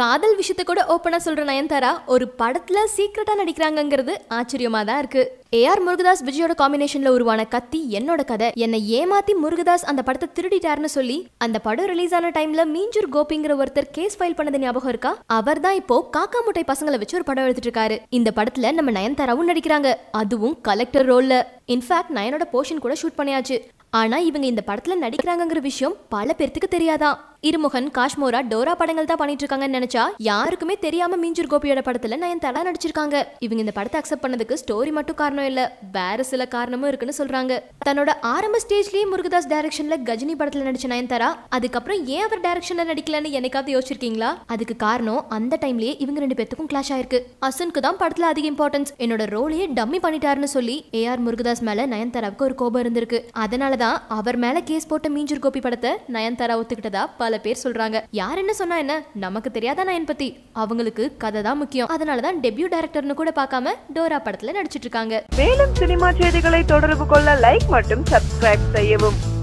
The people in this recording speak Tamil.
காதல் விஷயத்த கூட ஓப்பனாக சொல்கிற நயன்தாரா ஒரு படத்தில் சீக்கிரட்டா நடிக்கிறாங்கங்கிறது ஆச்சரியமாக தான் இருக்கு ஏஆர் முருகதாஸ் விஜயோட காம்பினேஷன்ல உருவான கத்தி என்னோட கதை என்னை ஏமாத்தி முருகதாஸ் அந்த படத்தை திருடிட்டாருன்னு சொல்லி அந்த படம் ரிலீஸ் ஆன டைம்ல மீஞ்சூர் கோபிங்கிற ஒருத்தர் கேஸ் ஃபைல் பண்ணது ஞாபகம் இருக்கா அவர் தான் இப்போ காக்கா முட்டை பசங்களை வச்சு ஒரு படம் எடுத்துட்டு இருக்காரு இந்த படத்துல நம்ம நயன்தாராவும் நடிக்கிறாங்க அதுவும் கலெக்டர் ரோல்ல இன்ஃபேக்ட் நயனோட போர்ஷன் கூட ஷூட் பண்ணியாச்சு ஆனா இவங்க இந்த படத்துல நடிக்கிறாங்கிற விஷயம் பல பேர்த்துக்கு தெரியாதான் இருமுகன் காஷ்மோரா டோரா படங்கள் தான் பண்ணிட்டு இருக்காங்கன்னு நினைச்சா யாருக்குமே தெரியாம மீஞ்சூர் கோபியோட படத்துல நயன்தாரா நடிச்சிருக்காங்க இவங்க இந்த படத்தை அக்செப்ட் பண்ணதுக்கு ஸ்டோரி மட்டும் காரணம் இல்ல வேற சில காரணமும் இருக்குன்னு சொல்றாங்க தன்னோட ஆரம்ப ஸ்டேஜ்லயே முருகதாஸ் டைரக்ஷன்ல கஜினி படத்துல நடிச்ச நயன்தாரா அதுக்கப்புறம் ஏன் அவர் டைரக்ஷன்ல நடிக்கலன்னு என்னைக்காவது யோசிச்சிருக்கீங்களா அதுக்கு காரணம் அந்த டைம்லயே இவங்க ரெண்டு பேத்துக்கும் கிளாஷ் ஆயிருக்கு அசனுக்கு தான் படத்துல அதிக இம்பார்ட்டன்ஸ் என்னோட ரோலையே டம்மி பண்ணிட்டாருன்னு சொல்லி ஏ ஆர் முருகதாஸ் மேல நயன்தாராவுக்கு ஒரு கோபம் இருந்திருக்கு அதனாலதான் அவர் மேல கேஸ் போட்ட மீஞ்சூர் கோபி படத்தை நயன்தாரா ஒத்துக்கிட்டதா பல பேர் சொல்றாங்க யார் என்ன சொன்னா என்ன நமக்கு தெரியாத நயன் பத்தி அவங்களுக்கு கதை தான் முக்கியம் அதனால தான் டெபியூ டைரக்டர்னு கூட பார்க்காம டோரா படத்துல நடிச்சிட்டு இருக்காங்க மேலும் சினிமா செய்திகளை தொடர்பு கொள்ள லைக் மற்றும் சப்ஸ்கிரைப் செய்யவும்